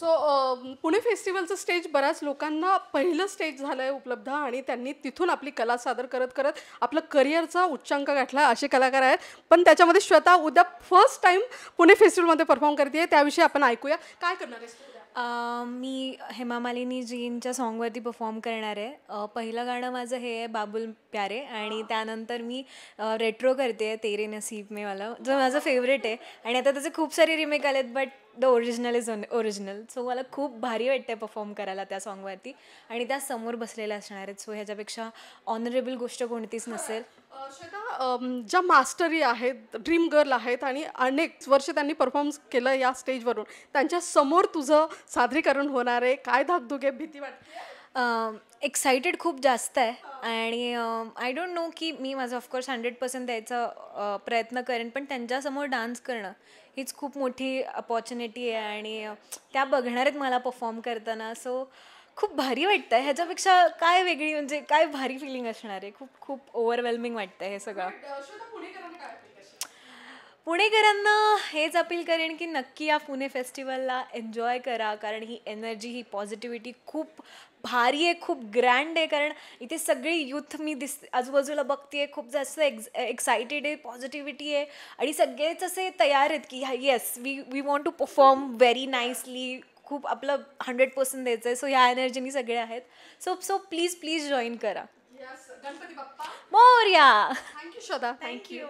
so Pune फेस्टिवलचं stage बऱ्याच लोकांना पहिलं स्टेज झालं आहे उपलब्ध आणि त्यांनी तिथून आपली कला सादर करत करत आपलं करिअरचा उच्चांक गाठला असे कलाकार आहेत पण त्याच्यामध्ये श्वेता उद्या फर्स्ट टाईम पुणे फेस्टिवलमध्ये परफॉर्म करते त्याविषयी आपण ऐकूया काय करणार आहे मी हेमा मालिनी जींच्या सॉन्गवरती परफॉर्म करणार आहे पहिलं गाणं माझं हे आहे बाबुल प्यारे आणि त्यानंतर मी रेट्रो करते तेरे नसीब मेवाला जो माझं फेवरेट आहे आणि आता त्याचे खूप सारे रिमेक आलेत but the original is original so मला खूप भारी वाटते परफॉर्म करायला त्या सॉंगवरती आणि त्या समोर बसलेल्या असणार आहेत सो ह्याच्यापेक्षा ऑनरेबल गोष्ट कोणतीच नसेल ज्या मास्टरी आहेत ड्रीम गर्ल आहेत आणि अनेक वर्ष त्यांनी परफॉर्म केलं या स्टेजवरून त्यांच्या समोर तुझं सादरीकरण होणार आहे काय धाकधुके भीती वाटते एक्सायटेड खूप जास्त आहे आणि आय डोंट नो की मी माझं ऑफकोर्स हंड्रेड पर्सेंट द्यायचा प्रयत्न करेन पण त्यांच्यासमोर डान्स करणं हीच खूप मोठी अपॉर्च्युनिटी आहे आणि त्या बघणार आहेत मला परफॉर्म करताना सो खूप भारी वाटतं आहे ह्याच्यापेक्षा काय वेगळी म्हणजे काय भारी फिलिंग असणार आहे खूप खूप ओव्हरवेल्मिंग वाटतं आहे हे सगळं पुणेकरांना हेच अपील करेन की नक्की या पुणे फेस्टिवलला एन्जॉय करा कारण ही एनर्जी ही पॉझिटिव्हिटी खूप भारी आहे खूप ग्रँड आहे कारण इथे सगळी यूथ मी दिस आजूबाजूला बघते खूप जास्त एक्स एक्सायटेड आहे पॉझिटिव्हिटी आहे आणि सगळेच असे तयार आहेत की yes we we want to perform very nicely खूप आपलं हंड्रेड पर्सेंट द्यायचं आहे सो ह्या एनर्जीनी सगळे आहेत so so please please join करा मोर्या थँक्यू शोधा थँक्यू